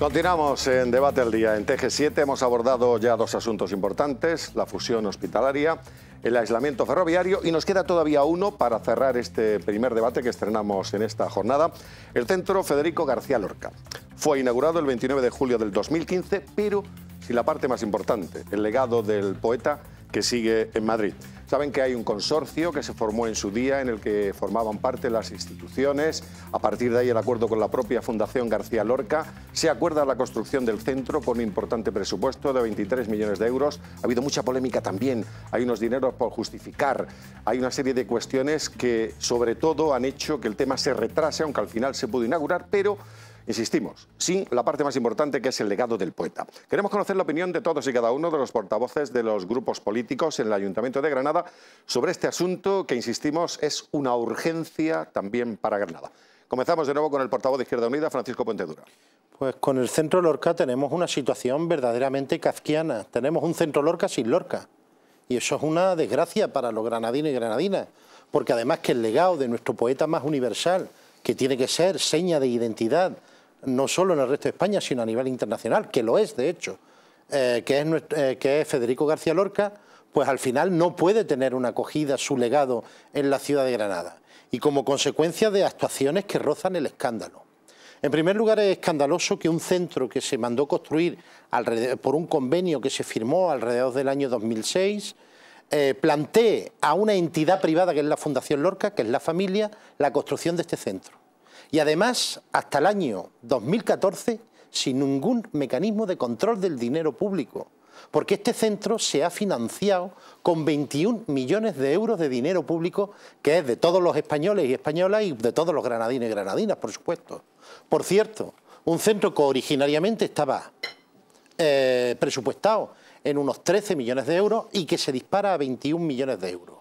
Continuamos en Debate al Día. En TG7 hemos abordado ya dos asuntos importantes, la fusión hospitalaria, el aislamiento ferroviario y nos queda todavía uno para cerrar este primer debate que estrenamos en esta jornada, el Centro Federico García Lorca. Fue inaugurado el 29 de julio del 2015, pero y la parte más importante, el legado del poeta que sigue en Madrid. Saben que hay un consorcio que se formó en su día en el que formaban parte las instituciones. A partir de ahí el acuerdo con la propia Fundación García Lorca. Se acuerda la construcción del centro con un importante presupuesto de 23 millones de euros. Ha habido mucha polémica también. Hay unos dineros por justificar. Hay una serie de cuestiones que sobre todo han hecho que el tema se retrase, aunque al final se pudo inaugurar, pero Insistimos, sin la parte más importante que es el legado del poeta. Queremos conocer la opinión de todos y cada uno de los portavoces de los grupos políticos en el Ayuntamiento de Granada sobre este asunto que, insistimos, es una urgencia también para Granada. Comenzamos de nuevo con el portavoz de Izquierda Unida, Francisco Dura. Pues con el Centro Lorca tenemos una situación verdaderamente kazkiana... Tenemos un Centro Lorca sin Lorca. Y eso es una desgracia para los granadinos y granadinas, porque además que el legado de nuestro poeta más universal, que tiene que ser seña de identidad, no solo en el resto de España, sino a nivel internacional, que lo es, de hecho, eh, que, es, eh, que es Federico García Lorca, pues al final no puede tener una acogida su legado en la ciudad de Granada, y como consecuencia de actuaciones que rozan el escándalo. En primer lugar, es escandaloso que un centro que se mandó construir por un convenio que se firmó alrededor del año 2006, eh, a una entidad privada que es la Fundación Lorca, que es la familia, la construcción de este centro. Y además, hasta el año 2014, sin ningún mecanismo de control del dinero público, porque este centro se ha financiado con 21 millones de euros de dinero público, que es de todos los españoles y españolas y de todos los granadines y granadinas, por supuesto. Por cierto, un centro que originariamente estaba eh, presupuestado en unos 13 millones de euros y que se dispara a 21 millones de euros.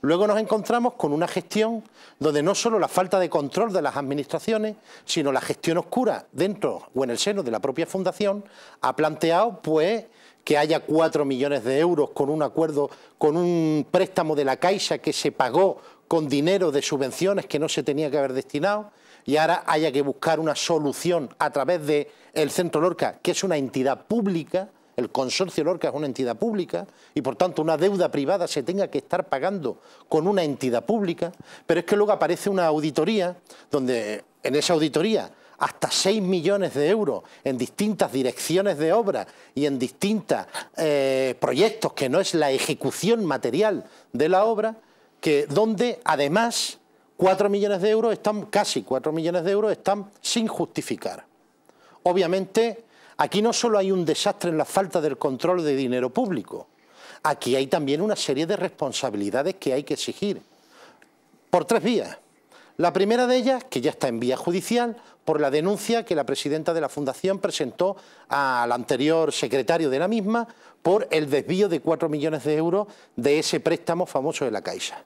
Luego nos encontramos con una gestión donde no solo la falta de control de las administraciones, sino la gestión oscura dentro o en el seno de la propia fundación ha planteado pues que haya 4 millones de euros con un acuerdo, con un préstamo de la Caixa que se pagó con dinero de subvenciones que no se tenía que haber destinado y ahora haya que buscar una solución a través del Centro Lorca, que es una entidad pública, el consorcio Lorca es una entidad pública y por tanto una deuda privada se tenga que estar pagando con una entidad pública, pero es que luego aparece una auditoría donde en esa auditoría hasta 6 millones de euros en distintas direcciones de obra y en distintos eh, proyectos, que no es la ejecución material de la obra, que donde además 4 millones de euros están, casi 4 millones de euros están sin justificar. Obviamente Aquí no solo hay un desastre en la falta del control de dinero público, aquí hay también una serie de responsabilidades que hay que exigir, por tres vías. La primera de ellas, que ya está en vía judicial, por la denuncia que la presidenta de la Fundación presentó al anterior secretario de la misma por el desvío de 4 millones de euros de ese préstamo famoso de la Caixa.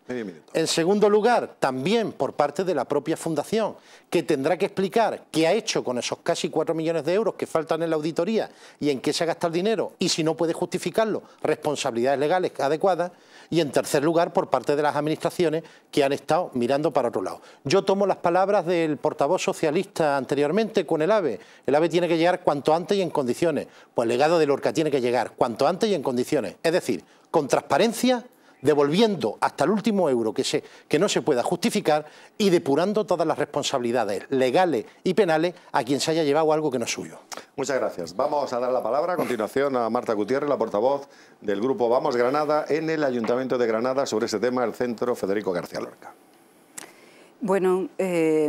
En segundo lugar, también por parte de la propia Fundación, que tendrá que explicar qué ha hecho con esos casi 4 millones de euros que faltan en la auditoría y en qué se ha gastado el dinero, y si no puede justificarlo, responsabilidades legales adecuadas. Y en tercer lugar, por parte de las administraciones que han estado mirando para otro lado. Yo tomo las palabras del portavoz socialista anteriormente con el AVE. El AVE tiene que llegar cuanto antes y en condiciones. Pues el legado de Lorca tiene que llegar cuanto antes y en condiciones. Es decir, con transparencia, devolviendo hasta el último euro que, se, que no se pueda justificar y depurando todas las responsabilidades legales y penales a quien se haya llevado algo que no es suyo. Muchas gracias. Vamos a dar la palabra a continuación a Marta Gutiérrez, la portavoz del Grupo Vamos Granada en el Ayuntamiento de Granada sobre ese tema, el Centro Federico García Lorca. Bueno, eh,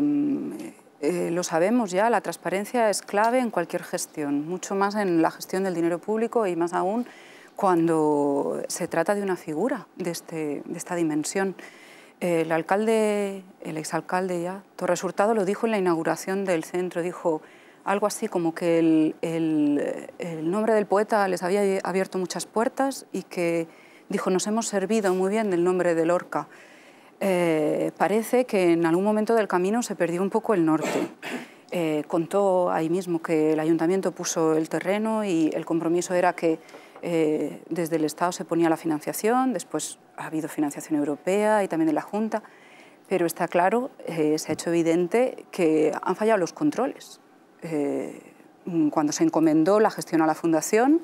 eh, lo sabemos ya, la transparencia es clave en cualquier gestión, mucho más en la gestión del dinero público y más aún cuando se trata de una figura de, este, esta dimensión. El alcalde, el exalcalde ya, Torres Hurtado, lo dijo en la inauguración del centro, dijo algo así como que el, nombre del poeta les había abierto muchas puertas y que dijo, nos hemos servido muy bien del nombre de Lorca. Eh, parece que en algún momento del camino se perdió un poco el norte. Eh, contó ahí mismo que el ayuntamiento puso el terreno y el compromiso era que eh, desde el Estado se ponía la financiación, después ha habido financiación europea y también de la Junta, pero está claro, se ha hecho evidente que han fallado los controles. Mm, cuando se encomendó la gestión a la Fundación,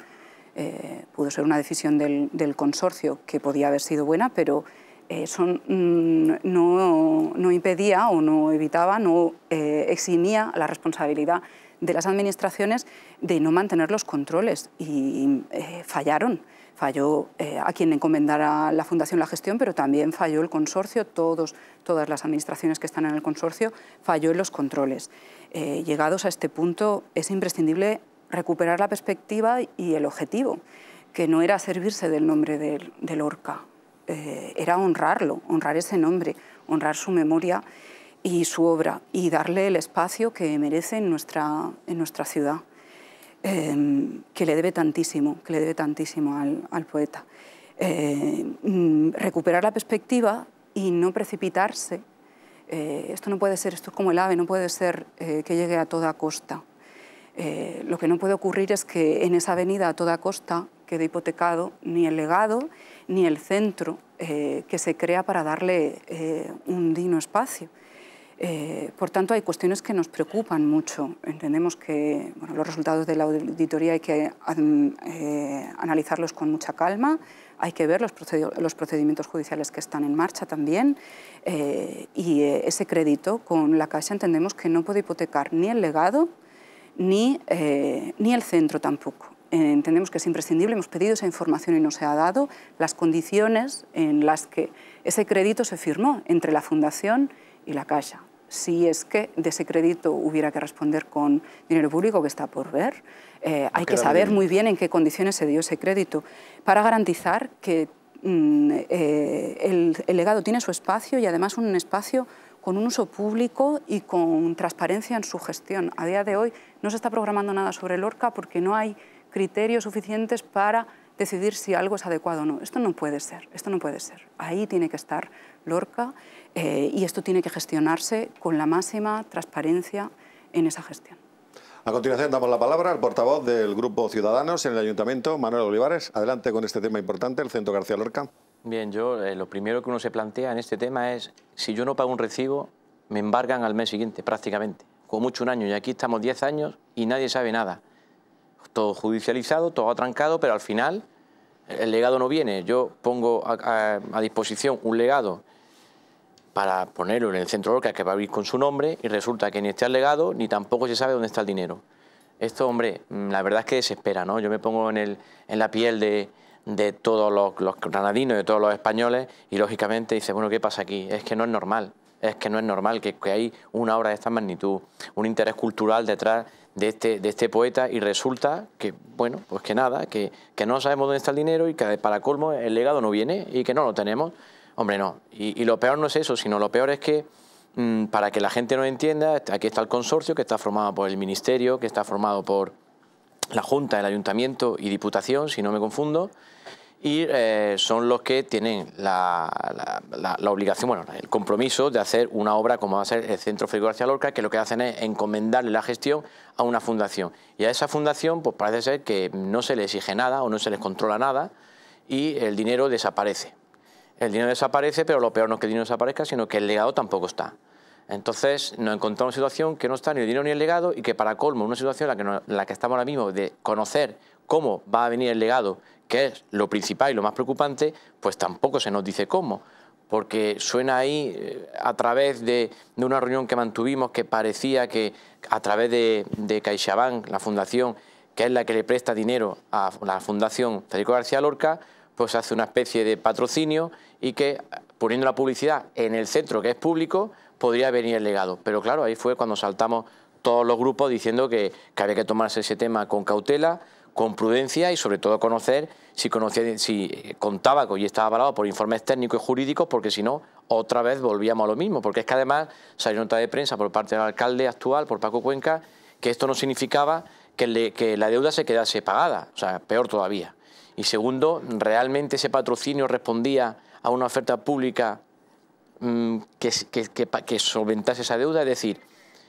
pudo ser una decisión del, del consorcio que podía haber sido buena, pero eso eh, mm, no, impedía o no evitaba, no eh, eximía la responsabilidad de las administraciones de no mantener los controles y eh, fallaron. Falló a quien encomendara la Fundación la gestión, pero también falló el consorcio, todos, todas las administraciones que están en el consorcio, falló en los controles. llegados a este punto, es imprescindible recuperar la perspectiva y el objetivo, que no era servirse del nombre del Orca, eh, era honrarlo, honrar ese nombre, honrar su memoria y su obra y darle el espacio que merece en nuestra, ciudad, em, que le debe tantísimo, que le debe tantísimo al, poeta. Eh, mm, recuperar la perspectiva y no precipitarse. Eh, esto no puede ser, esto es como el ave, no puede ser que llegue a toda costa. lo que no puede ocurrir es que en esa avenida a toda costa quede hipotecado ni el legado ni el centro eh, que se crea para darle eh, un digno espacio. Eh, por tanto, hay cuestiones que nos preocupan mucho. Entendemos que los resultados de la auditoría hay que analizarlos con mucha calma, hay que ver los, procedimientos judiciales que están en marcha también y ese crédito con la Caixa entendemos que no puede hipotecar ni el legado ni el centro tampoco entendemos que es imprescindible, hemos pedido esa información y no se ha dado, las condiciones en las que ese crédito se firmó entre la Fundación y la Caixa. Si es que de ese crédito hubiera que responder con dinero público, que está por ver, eh, hay que saber muy bien en qué condiciones se dio ese crédito para garantizar que mm, eh, el, legado tiene su espacio y además un espacio con un uso público y con transparencia en su gestión. A día de hoy no se está programando nada sobre Lorca porque no hay criterios suficientes para decidir si algo es adecuado o no. Esto no puede ser, esto no puede ser. Ahí tiene que estar Lorca eh, y esto tiene que gestionarse con la máxima transparencia en esa gestión. A continuación damos la palabra al portavoz del Grupo Ciudadanos en el Ayuntamiento, Manuel Olivares. Adelante con este tema importante, el Centro García Lorca. Bien, yo eh, lo primero que uno se plantea en este tema es, si yo no pago un recibo, me embargan al mes siguiente prácticamente, como mucho un año, y aquí estamos 10 años y nadie sabe nada todo judicializado, todo atrancado, pero al final el legado no viene. Yo pongo a, disposición un legado para ponerlo en el centro de Orca, que va a vivir con su nombre, y resulta que ni está el legado, ni tampoco se sabe dónde está el dinero. Esto, hombre, mm, la verdad es que desespera, ¿no? Yo me pongo en, el, en la piel de, de todos los, granadinos, de todos los españoles, y lógicamente dice, bueno, ¿qué pasa aquí? Es que no es normal, es que no es normal que, que hay una obra de esta magnitud, un interés cultural detrás de este, de este poeta y resulta que, bueno, pues que nada, que, que no sabemos dónde está el dinero y que para colmo el legado no viene y que no lo tenemos. Hombre, no. Y, lo peor no es eso, sino lo peor es que mm, para que la gente no entienda, aquí está el consorcio que está formado por el ministerio, que está formado por la Junta, el Ayuntamiento y Diputación, si no me confundo, y eh, son los que tienen la, obligación, bueno, el compromiso de hacer una obra como va a ser el Centro Federico García Lorca, que lo que hacen es encomendarle la gestión a una fundación. Y a esa fundación, pues parece ser que no se le exige nada o no se les controla nada y el dinero desaparece. El dinero desaparece, pero lo peor no es que el dinero desaparezca, sino que el legado tampoco está. Entonces nos encontramos en una situación que no está ni el dinero ni el legado y que para colmo, una situación la que, en la que estamos ahora mismo de conocer cómo va a venir el legado que es lo principal y lo más preocupante, pues tampoco se nos dice cómo, porque suena ahí eh, a través de, de una reunión que mantuvimos que parecía que a través de, de CaixaBank, la fundación, que es la que le presta dinero a la fundación Federico García Lorca, pues hace una especie de patrocinio y que poniendo la publicidad en el centro que es público, podría venir el legado. Pero claro, ahí fue cuando saltamos todos los grupos diciendo que, que había que tomarse ese tema con cautela, con prudencia y sobre todo conocer si, conocía, si eh, contaba y estaba avalado por informes técnicos y jurídicos, porque si no, otra vez volvíamos a lo mismo, porque es que además salió nota de prensa por parte del alcalde actual, por Paco Cuenca, que esto no significaba que, que la deuda se quedase pagada, o sea, peor todavía. Y segundo, ¿realmente ese patrocinio respondía a una oferta pública mm, que, que solventase esa deuda? Es decir,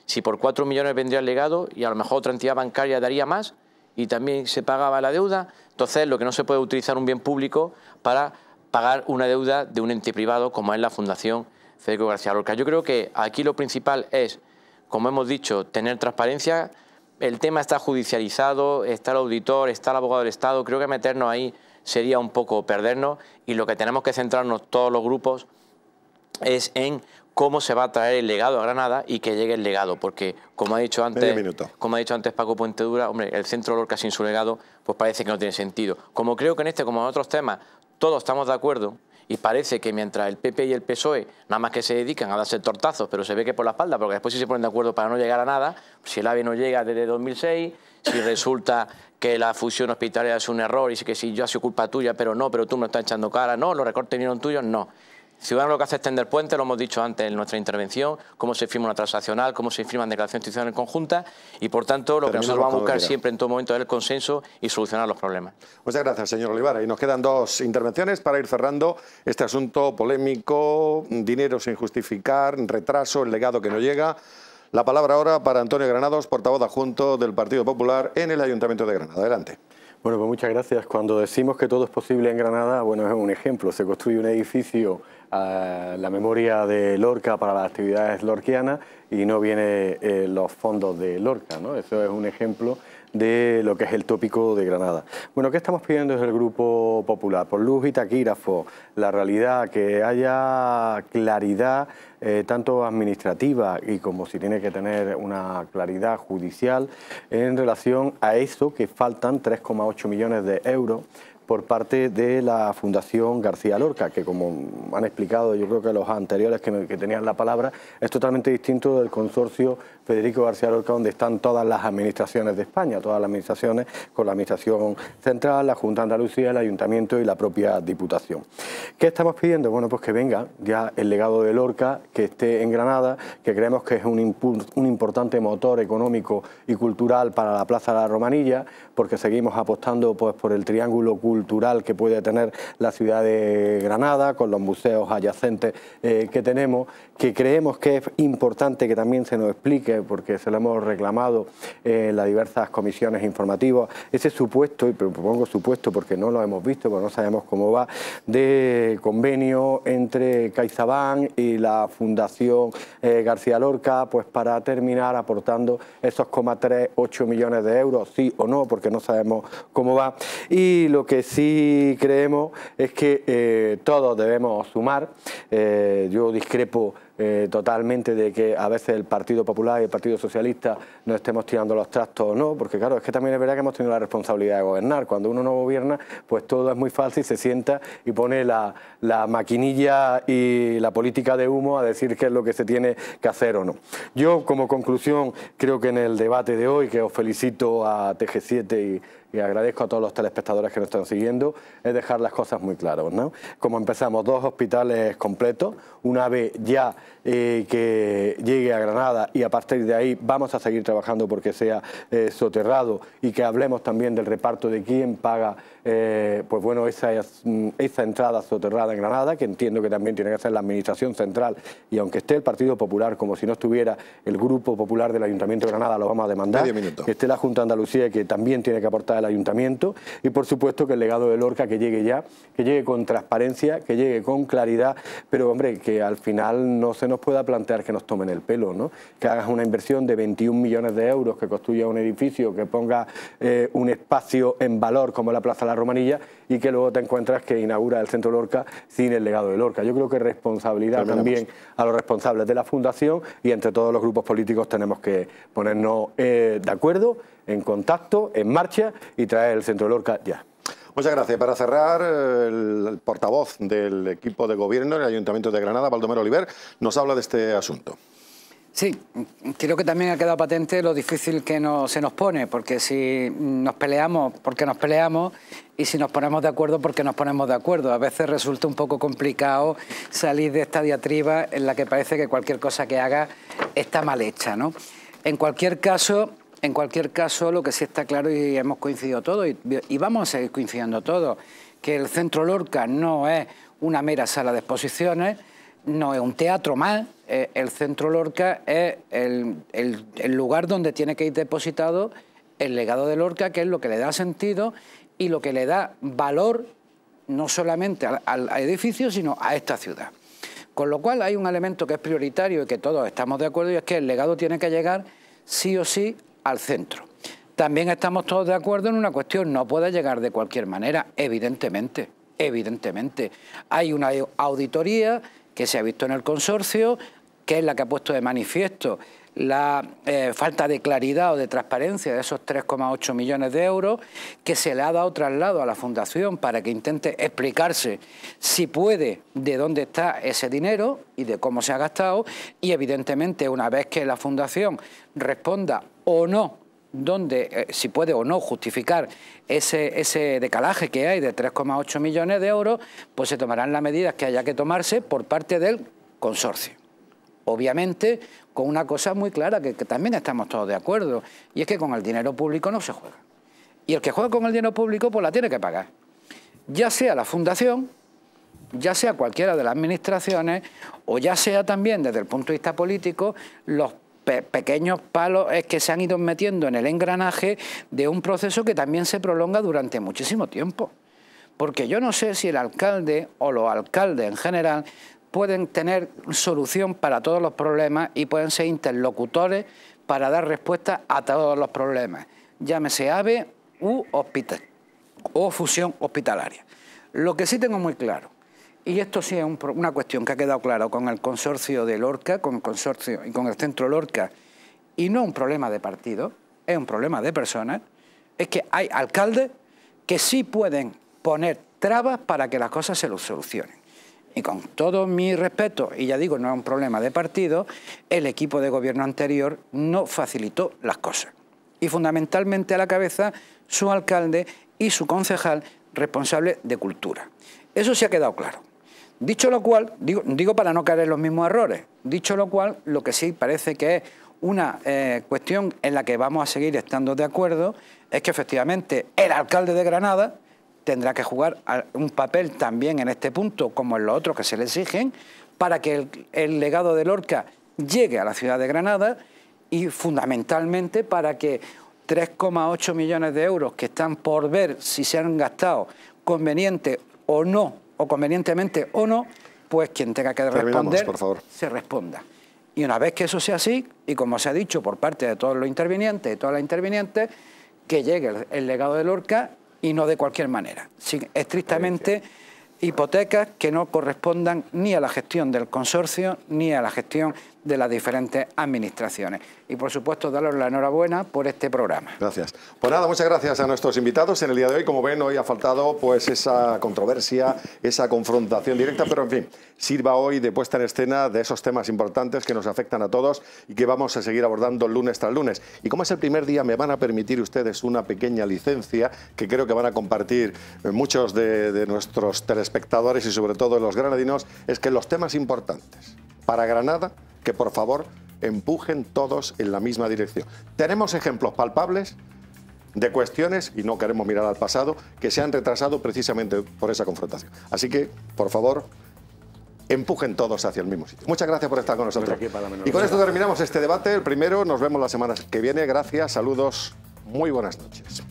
si por 4 millones vendría el legado y a lo mejor otra entidad bancaria daría más, y también se pagaba la deuda, entonces lo que no se puede utilizar un bien público para pagar una deuda de un ente privado como es la Fundación Federico García Lorca. Yo creo que aquí lo principal es, como hemos dicho, tener transparencia, el tema está judicializado, está el auditor, está el abogado del Estado, creo que meternos ahí sería un poco perdernos y lo que tenemos que centrarnos todos los grupos es en cómo se va a traer el legado a Granada y que llegue el legado, porque como ha dicho antes, como ha dicho antes Paco Puente Dura... hombre, el centro de Lorca sin su legado, pues parece que no tiene sentido. Como creo que en este, como en otros temas, todos estamos de acuerdo y parece que mientras el PP y el PSOE nada más que se dedican a darse tortazos, pero se ve que por la espalda, porque después si se ponen de acuerdo para no llegar a nada, si el AVE no llega desde 2006, si resulta que la fusión hospitalaria es un error y que si yo ha sido culpa tuya, pero no, pero tú me estás echando cara, no, los recortes vinieron tuyos, no. Ciudadanos lo que hace es extender puentes, lo hemos dicho antes en nuestra intervención, cómo se firma una transaccional, cómo se firman declaraciones en conjunta y, por tanto, lo que nosotros vamos a buscar siempre en todo momento es el consenso y solucionar los problemas. Muchas gracias, señor Olivar. Y nos quedan dos intervenciones para ir cerrando este asunto polémico, dinero sin justificar, retraso, el legado que no llega. La palabra ahora para Antonio Granados, portavoz adjunto del Partido Popular en el Ayuntamiento de Granada. Adelante. Bueno, pues muchas gracias. Cuando decimos que todo es posible en Granada, bueno, es un ejemplo. Se construye un edificio la memoria de Lorca para las actividades lorquianas y no vienen eh, los fondos de Lorca. ¿no? Eso es un ejemplo de lo que es el tópico de Granada. Bueno, ¿qué estamos pidiendo desde el Grupo Popular? Por luz y taquígrafo, la realidad, que haya claridad eh, tanto administrativa y como si tiene que tener una claridad judicial en relación a eso que faltan 3,8 millones de euros por parte de la Fundación García Lorca, que como han explicado yo creo que los anteriores que, tenían la palabra, es totalmente distinto del consorcio Federico García Lorca, donde están todas las administraciones de España, todas las administraciones, con la Administración Central, la Junta Andalucía, el Ayuntamiento y la propia Diputación. ¿Qué estamos pidiendo? Bueno, pues que venga ya el legado de Lorca, que esté en Granada, que creemos que es un, un importante motor económico y cultural para la Plaza de la Romanilla, porque seguimos apostando pues, por el triángulo cultural que puede tener la ciudad de Granada, con los museos adyacentes eh, que tenemos, que creemos que es importante que también se nos explique, porque se lo hemos reclamado eh, en las diversas comisiones informativas, ese supuesto, y propongo supuesto porque no lo hemos visto, porque no sabemos cómo va, de convenio entre CaixaBank y la Fundación eh, García Lorca, pues para terminar aportando esos 3,8 millones de euros, sí o no, porque no sabemos cómo va. Y lo que sí creemos es que eh, todos debemos sumar. yo discrepo eh, totalmente de que a veces el Partido Popular y el Partido Socialista no estemos tirando los trastos o no, porque claro, es que también es verdad que hemos tenido la responsabilidad de gobernar. Cuando uno no gobierna, pues todo es muy fácil, se sienta y pone la, la maquinilla y la política de humo a decir qué es lo que se tiene que hacer o no. Yo, como conclusión, creo que en el debate de hoy, que os felicito a TG7 y y agradezco a todos los telespectadores que nos están siguiendo, es dejar las cosas muy claras. ¿no? Como empezamos, dos hospitales completos, una vez ya eh, que llegue a Granada y a partir de ahí vamos a seguir trabajando porque sea eh, soterrado y que hablemos también del reparto de quién paga eh, pues bueno, mm, esa, entrada soterrada en Granada, que entiendo que también tiene que ser la Administración Central, y aunque esté el Partido Popular, como si no estuviera el Grupo Popular del Ayuntamiento de Granada, lo vamos a demandar, que esté la Junta de Andalucía, que también tiene que aportar el Ayuntamiento, y por supuesto que el legado de Lorca que llegue ya, que llegue con transparencia, que llegue con claridad, pero hombre, que al final no se nos pueda plantear que nos tomen el pelo, ¿no? que hagas una inversión de 21 millones de euros, que construya un edificio, que ponga eh, un espacio en valor como la Plaza Romanilla y que luego te encuentras que inaugura el Centro Lorca sin el legado de Lorca. Yo creo que responsabilidad también a los responsables de la Fundación y entre todos los grupos políticos tenemos que ponernos eh, de acuerdo, en contacto, en marcha y traer el Centro Lorca ya. Muchas gracias. Para cerrar, el portavoz del equipo de gobierno del Ayuntamiento de Granada, Baldomero Oliver, nos habla de este asunto. Sí, creo que también ha quedado patente lo difícil que se nos pone, porque si nos peleamos porque nos peleamos y si nos ponemos de acuerdo porque nos ponemos de acuerdo. A veces resulta un poco complicado salir de esta diatriba en la que parece que cualquier cosa que haga está mal hecha. ¿no? En cualquier caso, en cualquier caso, lo que sí está claro y hemos coincidido todos y, y vamos a seguir coincidiendo todos, que el Centro Lorca no es una mera sala de exposiciones, no es un teatro más, eh, el centro Lorca es el, lugar donde tiene que ir depositado el legado de Lorca, que es lo que le da sentido y lo que le da valor no solamente al, al, edificio, sino a esta ciudad. Con lo cual hay un elemento que es prioritario y que todos estamos de acuerdo y es que el legado tiene que llegar sí o sí al centro. También estamos todos de acuerdo en una cuestión, no puede llegar de cualquier manera, evidentemente, evidentemente. Hay una auditoría que se ha visto en el consorcio, que es la que ha puesto de manifiesto la eh, falta de claridad o de transparencia de esos 3,8 millones de euros que se le ha dado traslado a la Fundación para que intente explicarse si puede de dónde está ese dinero y de cómo se ha gastado y evidentemente una vez que la Fundación responda o no donde eh, si puede o no justificar ese, ese decalaje que hay de 3,8 millones de euros, pues se tomarán las medidas que haya que tomarse por parte del consorcio. Obviamente, con una cosa muy clara, que, también estamos todos de acuerdo, y es que con el dinero público no se juega. Y el que juega con el dinero público, pues la tiene que pagar. Ya sea la fundación, ya sea cualquiera de las administraciones, o ya sea también desde el punto de vista político, los pequeños palos es que se han ido metiendo en el engranaje de un proceso que también se prolonga durante muchísimo tiempo. Porque yo no sé si el alcalde o los alcaldes en general pueden tener solución para todos los problemas y pueden ser interlocutores para dar respuesta a todos los problemas, llámese AVE u hospital o fusión hospitalaria. Lo que sí tengo muy claro, y esto sí es una cuestión que ha quedado claro con el consorcio de Lorca, con el consorcio y con el centro Lorca, y no un problema de partido, es un problema de personas, es que hay alcaldes que sí pueden poner trabas para que las cosas se los solucionen y con todo mi respeto, y ya digo, no es un problema de partido, el equipo de gobierno anterior no facilitó las cosas. Y fundamentalmente a la cabeza su alcalde y su concejal responsable de cultura. Eso se ha quedado claro. Dicho lo cual, digo, para no caer en los mismos errores, dicho lo cual, lo que sí parece que es una eh, cuestión en la que vamos a seguir estando de acuerdo es que efectivamente el alcalde de Granada tendrá que jugar un papel también en este punto, como en los otros que se le exigen, para que el, legado de Lorca llegue a la ciudad de Granada y fundamentalmente para que 3,8 millones de euros que están por ver si se han gastado conveniente o no, o convenientemente o no, pues quien tenga que responder por se responda. Y una vez que eso sea así, y como se ha dicho por parte de todos los intervinientes y todas las intervinientes, que llegue el legado de Lorca y no de cualquier manera, sin estrictamente hipotecas que no correspondan ni a la gestión del consorcio ni a la gestión de las diferentes administraciones. Y por supuesto, daros la enhorabuena por este programa. Gracias. Pues nada, muchas gracias a nuestros invitados en el día de hoy. Como ven, hoy ha faltado pues esa controversia, esa confrontación directa, pero en fin, sirva hoy de puesta en escena de esos temas importantes que nos afectan a todos y que vamos a seguir abordando lunes tras lunes. Y como es el primer día, me van a permitir ustedes una pequeña licencia que creo que van a compartir eh, muchos de, de nuestros telespectadores y sobre todo los granadinos, es que los temas importantes para Granada que por favor empujen todos en la misma dirección. Tenemos ejemplos palpables de cuestiones, y no queremos mirar al pasado, que se han retrasado precisamente por esa confrontación. Así que, por favor, empujen todos hacia el mismo sitio. Muchas gracias por estar con pues nosotros. Y con esto terminamos este debate. El primero, nos vemos la semana que viene. Gracias, saludos, muy buenas noches.